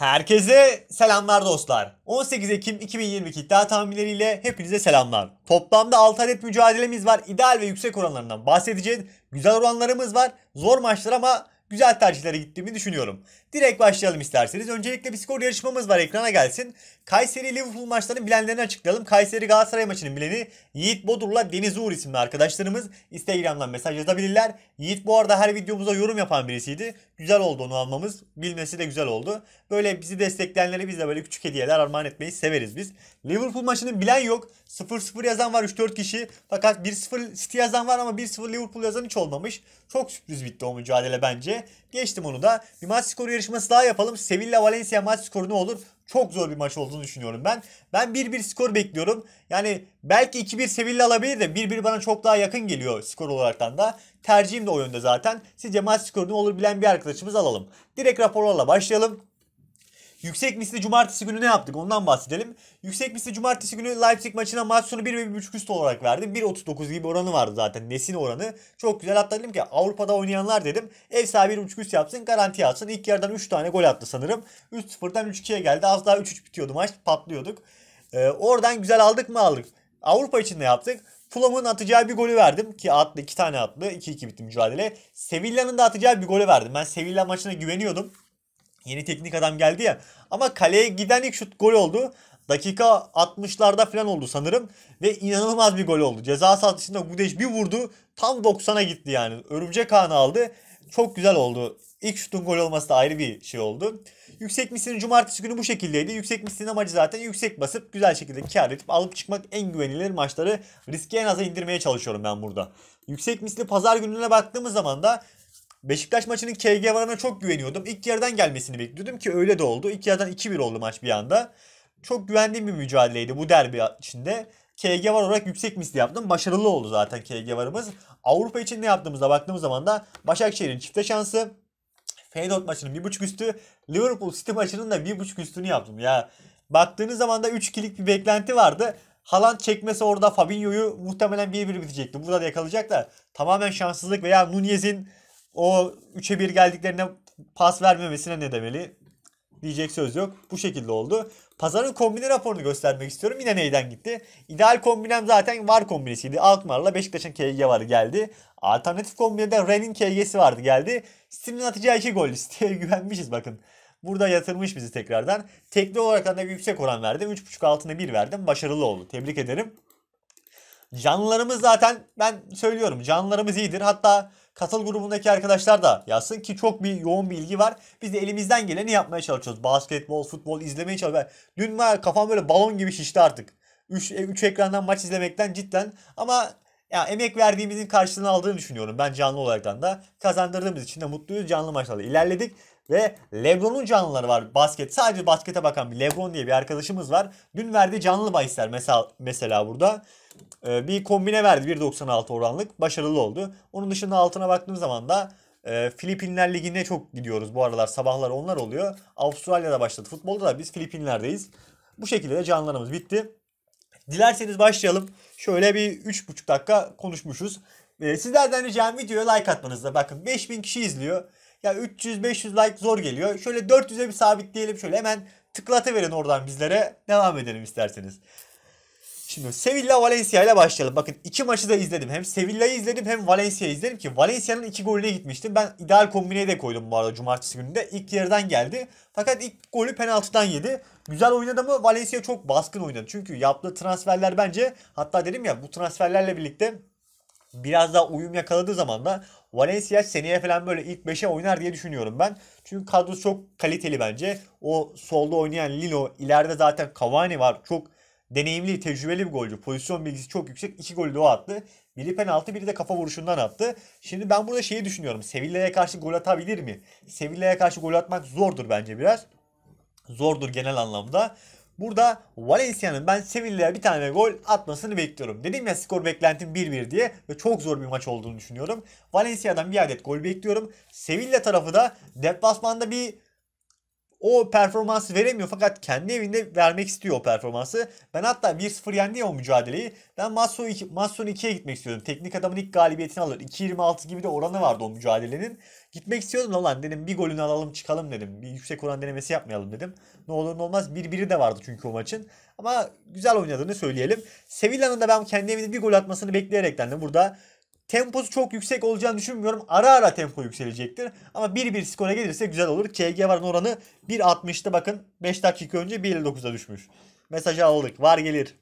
Herkese selamlar dostlar. 18 Ekim 2022 iddia tahminleriyle hepinize selamlar. Toplamda 6 adet mücadelemiz var. İdeal ve yüksek oranlarından bahsedeceğiz. Güzel oranlarımız var. Zor maçlar ama güzel tercihlere gittiğimi düşünüyorum. Direkt başlayalım isterseniz. Öncelikle bir skor yarışmamız var ekrana gelsin. Kayseri Liverpool maçlarının bilenlerini açıklayalım. Kayseri Galatasaray maçının bileni Yiğit Bodur'la Deniz Uğur isimli arkadaşlarımız. Instagram'dan mesaj yazabilirler. Yiğit bu arada her videomuza yorum yapan birisiydi. Güzel oldu onu almamız. Bilmesi de güzel oldu. Böyle bizi destekleyenlere biz de böyle küçük hediyeler armağan etmeyi severiz biz. Liverpool maçının bilen yok. 0-0 yazan var 3-4 kişi. Fakat 1-0 City yazan var ama 1-0 Liverpool yazan hiç olmamış. Çok sürpriz bitti o mücadele bence. Geçtim onu da. Bir maç skoru yarışması daha yapalım. Sevilla Valencia maç skoru ne olur? Çok zor bir maç olduğunu düşünüyorum ben. Ben 1-1 skor bekliyorum. Yani belki 2-1 Sevilla alabilir de 1-1 bana çok daha yakın geliyor skor olaraktan da. Tercihim de o yönde zaten. Sizce maç skoru ne olur bilen bir arkadaşımız alalım. Direkt raporlarla başlayalım. Yüksek misli cumartesi günü ne yaptık ondan bahsedelim. Yüksek misli cumartesi günü Leipzig maçına maç sonu 1 ve 1.5 üst olarak verdim. 1.39 gibi oranı vardı zaten Nesin oranı. Çok güzel hatta dedim ki Avrupa'da oynayanlar dedim ev sahibi 1.5 üst yapsın garanti yapsın. İlk yarıdan 3 tane gol attı sanırım. 3-0'dan 3-2'ye geldi az daha 3-3 bitiyordu maç patlıyorduk. Ee, oradan güzel aldık mı aldık. Avrupa için ne yaptık? Fulham'ın atacağı bir golü verdim ki attı iki tane attı 2-2 bitti mücadele. Sevilla'nın da atacağı bir golü verdim. Ben Sevilla maçına güveniyordum. Yeni teknik adam geldi ya. Ama kaleye giden ilk şut gol oldu. Dakika 60'larda falan oldu sanırım. Ve inanılmaz bir gol oldu. Ceza sahasında Gudeş bir vurdu. Tam 90'a gitti yani. Örümcek ağını aldı. Çok güzel oldu. İlk şutun gol olması da ayrı bir şey oldu. Yüksek mislinin cumartesi günü bu şekildeydi. Yüksek mislinin amacı zaten yüksek basıp güzel şekilde kar edip alıp çıkmak en güvenilir maçları riske en aza indirmeye çalışıyorum ben burada. Yüksek misli pazar gününe baktığımız zaman da Beşiktaş maçının KG varına çok güveniyordum. İlk yarıdan gelmesini bekliyordum ki öyle de oldu. İlk yarıdan 2-1 oldu maç bir anda. Çok güvendiğim bir mücadeleydi bu derbi içinde. KG var olarak yüksek misli yaptım. Başarılı oldu zaten KG varımız. Avrupa için ne yaptığımıza baktığımız zaman da Başakşehir'in çifte şansı. Feyenoord maçının 1.5 üstü. Liverpool City maçının da 1.5 üstünü yaptım. Ya baktığınız zaman da 3-2'lik bir beklenti vardı. Haaland çekmesi orada Fabinho'yu muhtemelen 1-1 bitecekti. Burada da yakalayacaklar. Tamamen şanssızlık veya Nunez'in o 3'e 1 geldiklerine pas vermemesine ne demeli? Diyecek söz yok. Bu şekilde oldu. Pazarın kombine raporunu göstermek istiyorum. Yine neyden gitti? İdeal kombinem zaten var kombinesiydi. Alkmaar'la Beşiktaş'ın KG vardı geldi. Alternatif kombinede Ren'in KG'si vardı geldi. Steam'in atacağı 2 gol listeye güvenmişiz bakın. Burada yatırmış bizi tekrardan. Tekli olarak da yüksek oran verdim. 3.5 altına 1 verdim. Başarılı oldu. Tebrik ederim. Canlılarımız zaten ben söylüyorum. Canlılarımız iyidir. Hatta Katıl grubundaki arkadaşlar da yazsın ki çok bir yoğun bir ilgi var. Biz de elimizden geleni yapmaya çalışıyoruz. Basketbol, futbol izlemeye çalışıyoruz. dün var kafam böyle balon gibi şişti artık. 3 3 e, ekrandan maç izlemekten cidden ama ya emek verdiğimizin karşılığını aldığını düşünüyorum ben canlı olaraktan da. Kazandırdığımız için de mutluyuz. Canlı maçlarda ilerledik. Ve Lebron'un canlıları var basket. Sadece baskete bakan bir Lebron diye bir arkadaşımız var. Dün verdi canlı bahisler mesela, mesela burada. Ee, bir kombine verdi 1.96 oranlık. Başarılı oldu. Onun dışında altına baktığım zaman da e, Filipinler Ligi'ne çok gidiyoruz bu aralar. Sabahlar onlar oluyor. Avustralya'da başladı. Futbolda da biz Filipinler'deyiz. Bu şekilde de canlılarımız bitti. Dilerseniz başlayalım. Şöyle bir 3,5 dakika konuşmuşuz. Ee, sizlerden ricam videoya like atmanızda. Bakın 5000 kişi izliyor. Ya 300-500 like zor geliyor. Şöyle 400'e bir sabitleyelim. Şöyle hemen tıklatıverin oradan bizlere. Devam edelim isterseniz. Şimdi Sevilla Valencia ile başlayalım. Bakın iki maçı da izledim. Hem Sevilla'yı izledim hem Valencia'yı izledim ki Valencia'nın iki golüne gitmiştim. Ben ideal kombineye de koydum bu arada cumartesi gününde. İlk yarıdan geldi. Fakat ilk golü penaltıdan yedi. Güzel oynadı mı Valencia çok baskın oynadı. Çünkü yaptığı transferler bence hatta dedim ya bu transferlerle birlikte biraz daha uyum yakaladığı zaman da Valencia seneye falan böyle ilk 5'e oynar diye düşünüyorum ben. Çünkü kadrosu çok kaliteli bence. O solda oynayan Lino, ileride zaten Cavani var. Çok deneyimli, tecrübeli bir golcü. Pozisyon bilgisi çok yüksek. İki golü de o attı. Biri penaltı, biri de kafa vuruşundan attı. Şimdi ben burada şeyi düşünüyorum. Sevilla'ya karşı gol atabilir mi? Sevilla'ya karşı gol atmak zordur bence biraz zordur genel anlamda. Burada Valencia'nın ben Sevilla'ya bir tane gol atmasını bekliyorum. Dedim ya skor beklentim 1-1 diye ve çok zor bir maç olduğunu düşünüyorum. Valencia'dan bir adet gol bekliyorum. Sevilla tarafı da deplasmanda bir o performansı veremiyor fakat kendi evinde vermek istiyor o performansı. Ben hatta 1-0 yendi o mücadeleyi. Ben maç sonu, 2, maç 2'ye gitmek istiyordum. Teknik adamın ilk galibiyetini alır. 2-26 gibi de oranı vardı o mücadelenin. Gitmek istiyordum lan dedim bir golünü alalım çıkalım dedim. Bir yüksek oran denemesi yapmayalım dedim. Ne olur ne olmaz 1-1'i de vardı çünkü o maçın. Ama güzel oynadığını söyleyelim. Sevilla'nın da ben kendi evinde bir gol atmasını bekleyerekten de burada Temposu çok yüksek olacağını düşünmüyorum. Ara ara tempo yükselecektir. Ama 1-1 skora gelirse güzel olur. KG varın oranı 1.60'tı bakın. 5 dakika önce 1.59'a düşmüş. Mesajı aldık. Var gelir.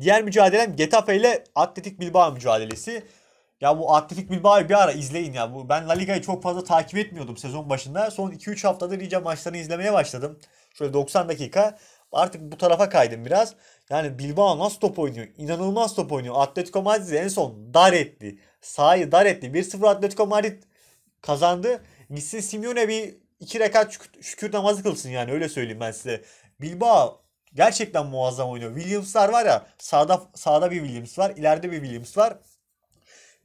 Diğer mücadelem Getafe ile Atletik Bilbao mücadelesi. Ya bu Atletik Bilbao'yu bir ara izleyin ya. Bu, ben La Liga'yı çok fazla takip etmiyordum sezon başında. Son 2-3 haftadır iyice maçlarını izlemeye başladım. Şöyle 90 dakika. Artık bu tarafa kaydım biraz. Yani Bilbao nasıl top oynuyor? İnanılmaz top oynuyor. Atletico Madrid en son dar etti. Sahayı dar etti. 1-0 Atletico Madrid kazandı. Gitsin Simeone bir iki rekat şükür, şükür namazı kılsın yani öyle söyleyeyim ben size. Bilbao gerçekten muazzam oynuyor. Williams'lar var ya sağda sağda bir Williams var, ileride bir Williams var.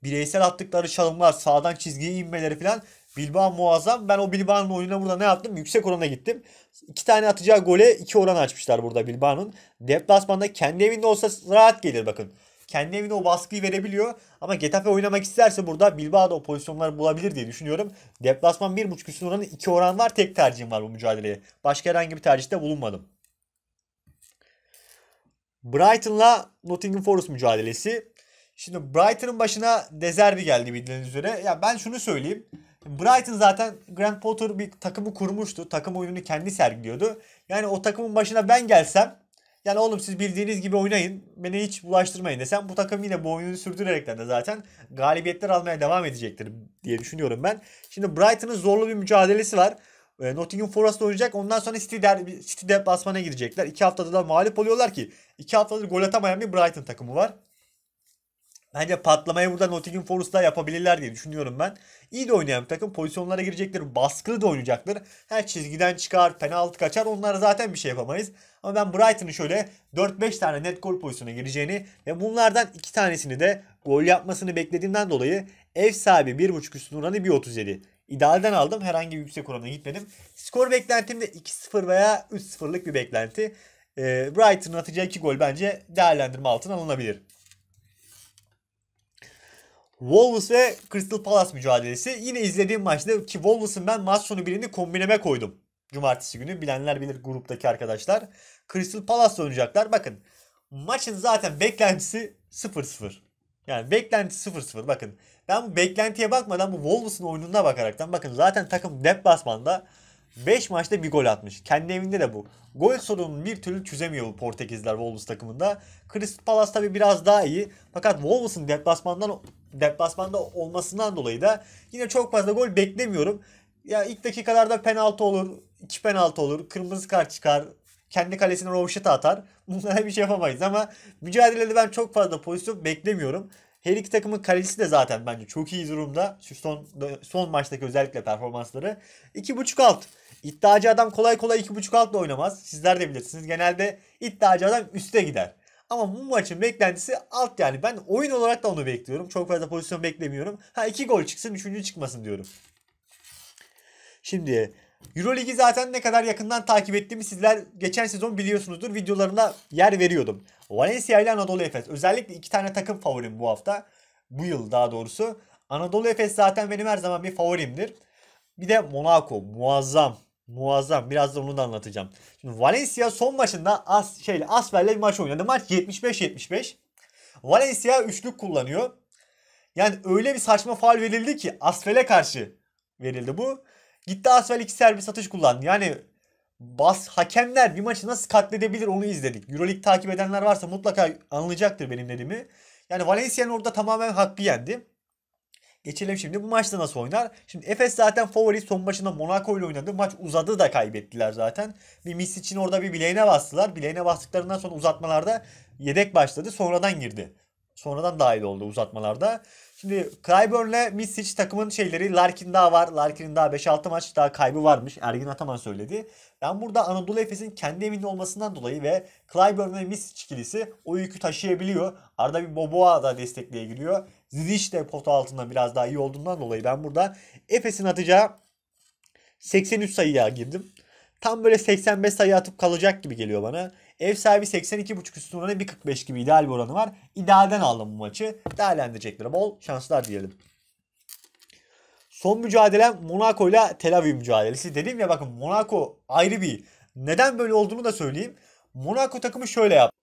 Bireysel attıkları çalımlar, sağdan çizgiye inmeleri falan Bilbao muazzam. Ben o Bilbao'nun oyuna burada ne yaptım? Yüksek orana gittim. İki tane atacağı gole iki oran açmışlar burada Bilbao'nun. Deplasmanda kendi evinde olsa rahat gelir bakın. Kendi evinde o baskıyı verebiliyor. Ama Getafe oynamak isterse burada Bilbao'da o pozisyonları bulabilir diye düşünüyorum. Deplasman 1.5 üstün oranı 2 oran var. Tek tercihim var bu mücadeleye. Başka herhangi bir tercihte bulunmadım. Brighton'la Nottingham Forest mücadelesi. Şimdi Brighton'ın başına Dezerbi geldi bildiğiniz üzere. Ya ben şunu söyleyeyim. Brighton zaten Grand Potter bir takımı kurmuştu. Takım oyununu kendi sergiliyordu. Yani o takımın başına ben gelsem yani oğlum siz bildiğiniz gibi oynayın. Beni hiç bulaştırmayın desem bu takım yine bu oyunu sürdürerekten de zaten galibiyetler almaya devam edecektir diye düşünüyorum ben. Şimdi Brighton'ın zorlu bir mücadelesi var. Ee, Nottingham Forest oynayacak. Ondan sonra City, derbi, City deplasmana girecekler. İki haftada da mağlup oluyorlar ki. iki haftadır gol atamayan bir Brighton takımı var. Bence patlamayı burada Nottingham Forest'ta yapabilirler diye düşünüyorum ben. İyi de oynayan bir takım pozisyonlara girecektir. Baskılı da oynayacaktır. Her çizgiden çıkar, penaltı kaçar. Onlara zaten bir şey yapamayız. Ama ben Brighton'ın şöyle 4-5 tane net gol pozisyona gireceğini ve bunlardan 2 tanesini de gol yapmasını beklediğimden dolayı ev sahibi 1.5 üstün oranı 1.37. İdealden aldım. Herhangi bir yüksek oranına gitmedim. Skor beklentim de 2-0 veya 3-0'lık bir beklenti. Ee, Brighton'ın atacağı 2 gol bence değerlendirme altına alınabilir. Wolves ve Crystal Palace mücadelesi. Yine izlediğim maçta ki Wolves'ın ben maç sonu birini kombineme koydum. Cumartesi günü bilenler bilir gruptaki arkadaşlar. Crystal Palace oynayacaklar. Bakın maçın zaten beklentisi 0-0. Yani beklenti 0-0. Bakın ben bu beklentiye bakmadan bu Wolves'ın oyununa bakaraktan bakın zaten takım dep basmanda 5 maçta bir gol atmış. Kendi evinde de bu. Gol sorununu bir türlü çözemiyor bu Portekizler Wolves takımında. Crystal Palace tabi biraz daha iyi. Fakat Wolves'ın deplasmandan deplasmanda olmasından dolayı da yine çok fazla gol beklemiyorum. Ya ilk dakikalarda penaltı olur, iki penaltı olur, kırmızı kart çıkar, kendi kalesine roşet atar. Bunlara bir şey yapamayız ama mücadelede ben çok fazla pozisyon beklemiyorum. Her iki takımın kalecisi de zaten bence çok iyi durumda. Şu son, son maçtaki özellikle performansları. 2.5 alt. İddiacı adam kolay kolay 2.5 altla oynamaz. Sizler de bilirsiniz. Genelde iddiacı adam üste gider. Ama bu maçın beklentisi alt yani. Ben oyun olarak da onu bekliyorum. Çok fazla pozisyon beklemiyorum. Ha 2 gol çıksın 3. çıkmasın diyorum. Şimdi Euroligi zaten ne kadar yakından takip ettiğimi sizler geçen sezon biliyorsunuzdur. Videolarına yer veriyordum. Valencia ile Anadolu Efes. Özellikle iki tane takım favorim bu hafta. Bu yıl daha doğrusu. Anadolu Efes zaten benim her zaman bir favorimdir. Bir de Monaco muazzam. Muazzam. Biraz da onu da anlatacağım. Şimdi Valencia son maçında As şeyle Asfer'le bir maç oynadı. Maç 75-75. Valencia üçlük kullanıyor. Yani öyle bir saçma faal verildi ki Asfer'e karşı verildi bu. Gitti Asfel 2 servis satış kullandı. Yani bas hakemler bir maçı nasıl katledebilir onu izledik. Euroleague takip edenler varsa mutlaka anlayacaktır benim dediğimi. Yani Valencia'nın orada tamamen hakkı yendi. Geçelim şimdi bu maçta nasıl oynar? Şimdi Efes zaten favori son maçında Monaco ile oynadı. Maç uzadı da kaybettiler zaten. Bir mis için orada bir bileğine bastılar. Bileğine bastıklarından sonra uzatmalarda yedek başladı. Sonradan girdi. Sonradan dahil oldu uzatmalarda. Şimdi Clyburn'le Misic takımın şeyleri Larkin daha var. Larkin'in daha 5-6 maç daha kaybı varmış. Ergin Ataman söyledi. Ben burada Anadolu Efes'in kendi evinde olmasından dolayı ve Clyburn ve Misic ikilisi o yükü taşıyabiliyor. Arada bir Boboa da destekleye giriyor. Zidic de pota altında biraz daha iyi olduğundan dolayı ben burada Efes'in atacağı 83 sayıya girdim. Tam böyle 85 sayı atıp kalacak gibi geliyor bana. Ev sahibi 82.5 üstün oranı 1.45 gibi ideal bir oranı var. İdealden aldım bu maçı. Değerlendirecekler. Bol şanslar diyelim. Son mücadelem Monaco ile Tel Aviv mücadelesi. Dedim ya bakın Monaco ayrı bir. Neden böyle olduğunu da söyleyeyim. Monaco takımı şöyle yaptı.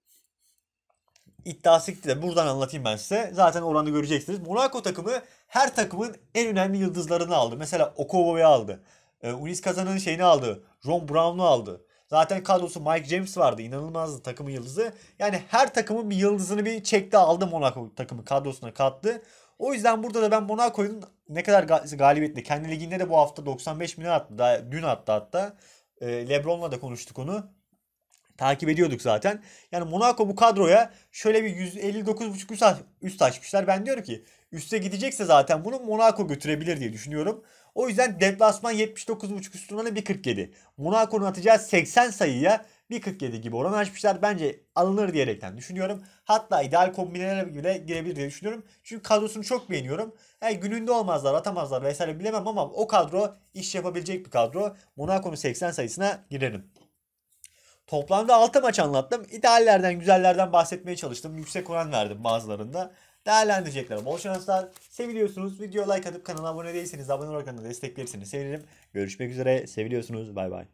İddiası gitti de buradan anlatayım ben size. Zaten oranı göreceksiniz. Monaco takımı her takımın en önemli yıldızlarını aldı. Mesela Okobo'yu aldı. E, Ulis Kazan'ın şeyini aldı. Ron Brown'u aldı. Zaten kadrosu Mike James vardı. İnanılmazdı takımın yıldızı. Yani her takımın bir yıldızını bir çekti aldı Monaco takımı kadrosuna kattı. O yüzden burada da ben Monaco'nun ne kadar galibiyetle kendi liginde de bu hafta 95 milyon attı. Daha dün attı hatta. Ee, Lebron'la da konuştuk onu takip ediyorduk zaten. Yani Monaco bu kadroya şöyle bir 159.5 üst, açmışlar. Ben diyorum ki üste gidecekse zaten bunu Monaco götürebilir diye düşünüyorum. O yüzden deplasman 79.5 üst bir 47. Monaco'nun atacağı 80 sayıya bir 47 gibi oran açmışlar. Bence alınır diyerekten düşünüyorum. Hatta ideal kombinelere bile girebilir diye düşünüyorum. Çünkü kadrosunu çok beğeniyorum. Yani e, gününde olmazlar, atamazlar vesaire bilemem ama o kadro iş yapabilecek bir kadro. Monaco'nun 80 sayısına girelim. Toplamda 6 maç anlattım. İdeallerden, güzellerden bahsetmeye çalıştım. Yüksek oran verdim bazılarında. Değerlendirecekler. Bol şanslar. Seviliyorsunuz. Video like atıp kanala abone değilseniz abone olarak da desteklerseniz sevinirim. Görüşmek üzere. Seviliyorsunuz. Bay bay.